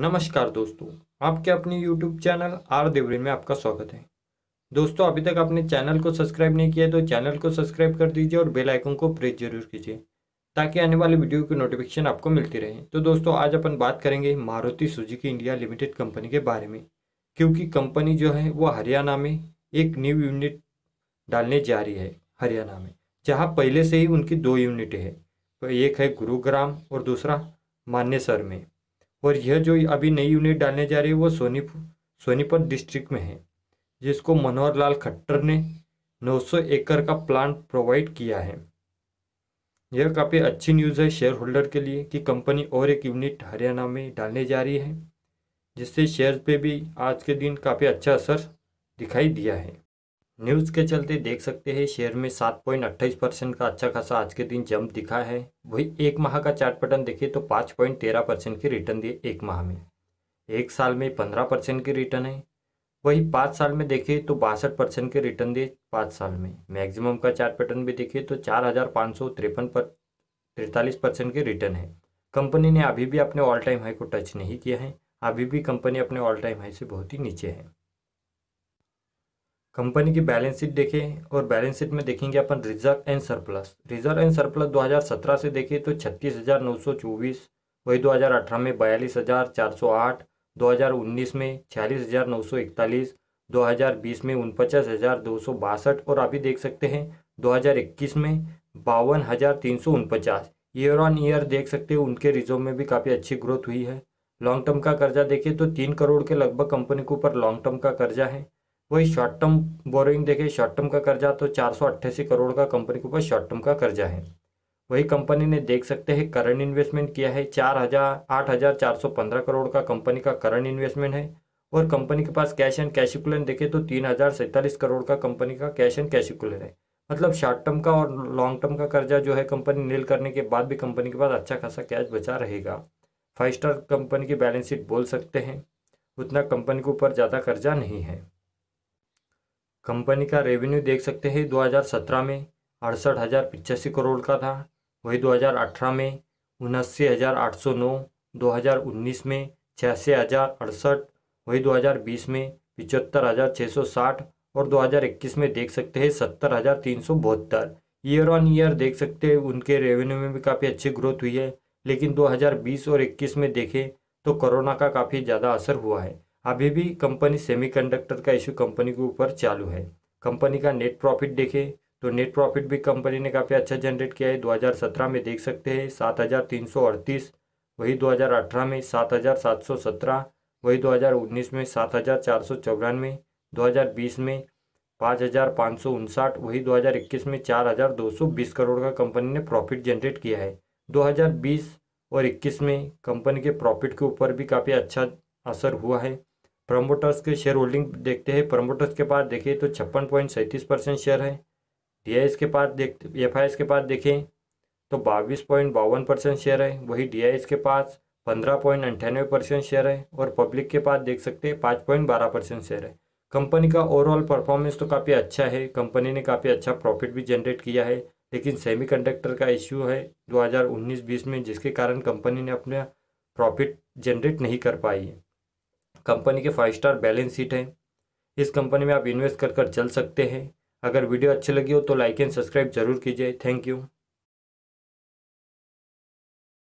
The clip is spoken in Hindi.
नमस्कार दोस्तों आपके अपने YouTube चैनल आर देवरी में आपका स्वागत है दोस्तों अभी तक आपने चैनल को सब्सक्राइब नहीं किया तो चैनल को सब्सक्राइब कर दीजिए और बेल आइकन को प्रेस जरूर कीजिए ताकि आने वाले वीडियो की नोटिफिकेशन आपको मिलती रहे तो दोस्तों आज अपन बात करेंगे Maruti Suzuki India limited company के बारे में क्योंकि कंपनी जो है वो हरियाणा में एक न्यू यूनिट डालने जा रही है हरियाणा में जहाँ पहले से ही उनकी दो यूनिट है तो एक है गुरुग्राम और दूसरा मानेसर में और यह जो अभी नई यूनिट डालने जा रही है वो सोनीपुर सोनीपत डिस्ट्रिक्ट में है जिसको मनोहर लाल खट्टर ने 900 एकड़ का प्लांट प्रोवाइड किया है यह काफ़ी अच्छी न्यूज़ है शेयर होल्डर के लिए कि कंपनी और एक यूनिट हरियाणा में डालने जा रही है जिससे शेयर पे भी आज के दिन काफ़ी अच्छा असर दिखाई दिया है न्यूज़ के चलते देख सकते हैं शेयर में सात पॉइंट अट्ठाईस परसेंट का अच्छा खासा आज के दिन जंप दिखा है वही एक माह का चार्ट पैटर्न देखिए तो पाँच पॉइंट तेरह परसेंट की रिटर्न दिए एक माह में एक साल में पंद्रह परसेंट की रिटर्न है वही पाँच साल में देखिए तो बासठ परसेंट के रिटर्न दिए पाँच साल में मैक्सिमम का चार्ट पैटर्न भी देखिए तो चार हज़ार पाँच सौ तिरपन पर तिरतालीस परसेंट की रिटर्न है कंपनी ने अभी भी अपने ऑल टाइम हाई को टच नहीं किया है अभी भी कंपनी अपने ऑल टाइम हाई से बहुत ही नीचे है कंपनी की बैलेंस शीट देखें और बैलेंस शीट में देखेंगे अपन reserve and surplus reserve and surplus 2017 से देखें तो छत्तीस हज़ार नौ सौ चौबीस वही 2018 में बयालीस हज़ार चार सौ आठ दो हज़ार उन्नीस में छियालीस हज़ार नौ सौ इकतालीस दो हज़ार बीस में उनपचास हज़ार दो सौ बासठ और अभी देख सकते हैं दो हज़ार इक्कीस में बावन हज़ार तीन सौ उनपचास ईयर ऑन ईयर देख सकते हो उनके रिजर्व में भी काफ़ी अच्छी ग्रोथ हुई है लॉन्ग टर्म का कर्जा देखिए तो तीन करोड़ के लगभग कंपनी के ऊपर लॉन्ग टर्म का कर्जा है वही शॉर्ट टर्म बोरोइंग देखें शॉर्ट टर्म का कर्जा तो चार करोड़ का कंपनी के ऊपर शॉर्ट टर्म का कर्जा है वही कंपनी ने देख सकते हैं करंट इन्वेस्टमेंट किया है चार हजार आठ हजार चार सौ पंद्रह करोड़ का कंपनी का करंट इन्वेस्टमेंट है और कंपनी के पास कैश एंड कैश इक्वलेंट देखे तो तीन हजार सैंतालीस करोड़ का कंपनी का कैश एंड कैश इक्वलेंट है मतलब शॉर्ट टर्म का और लॉन्ग टर्म का कर्जा जो है कंपनी नील करने के बाद भी कंपनी के पास अच्छा खासा कैश बचा रहेगा फाइव स्टार कंपनी की बैलेंस शीट बोल सकते हैं उतना कंपनी के ऊपर ज़्यादा कर्जा नहीं है कंपनी का रेवेन्यू देख सकते हैं 2017 में अड़सठ हज़ार पिचासी करोड़ का था वही 2018 में उनासी हज़ार आठ सौ नौ दो हज़ार उन्नीस में छियासी हज़ार अड़सठ वही 2020 में पिचहत्तर हज़ार छः सौ साठ और 2021 में देख सकते हैं सत्तर हज़ार तीन सौ बहत्तर ईयर ऑन ईयर देख सकते हैं उनके रेवेन्यू में भी काफ़ी अच्छी ग्रोथ हुई है लेकिन 2020 और 21 में देखें तो कोरोना का काफ़ी ज़्यादा असर हुआ है अभी भी कंपनी सेमीकंडक्टर का इशू कंपनी के ऊपर चालू है कंपनी का नेट प्रॉफिट देखें तो नेट प्रॉफिट भी कंपनी ने काफ़ी अच्छा जनरेट किया है 2017 में देख सकते हैं सात वही 2018 में 7717 वही 2019 में सात हज़ार चार में पाँच हज़ार पाँच सौ उनसाठ वही 2021 में चार हज़ार दो सौ बीस करोड़ का कंपनी ने प्रॉफिट जनरेट किया है 2020 और 21 में कंपनी के प्रॉफिट के ऊपर भी काफ़ी अच्छा असर हुआ है प्रमोटर्स के शेयर होल्डिंग देखते हैं प्रमोटर्स के पास देखें तो छप्पन पॉइंट सैंतीस परसेंट शेयर है डी के पास देखते एफ के पास देखें तो बाईस पॉइंट बावन परसेंट शेयर है वही डी के पास पंद्रह पॉइंट अंठानवे परसेंट शेयर है और पब्लिक के पास देख सकते हैं पाँच पॉइंट बारह परसेंट शेयर है कंपनी का ओवरऑल परफॉर्मेंस तो काफ़ी अच्छा है कंपनी ने काफ़ी अच्छा प्रॉफिट भी जनरेट किया है लेकिन कंडक्टर का इश्यू है उन्नीस बीस में जिसके कारण कंपनी ने अपना प्रॉफिट जनरेट नहीं कर पाई है कंपनी के फाइव स्टार बैलेंस शीट है इस कंपनी में आप इन्वेस्ट कर कर चल सकते हैं अगर वीडियो अच्छी लगी हो तो लाइक एंड सब्सक्राइब जरूर कीजिए थैंक यू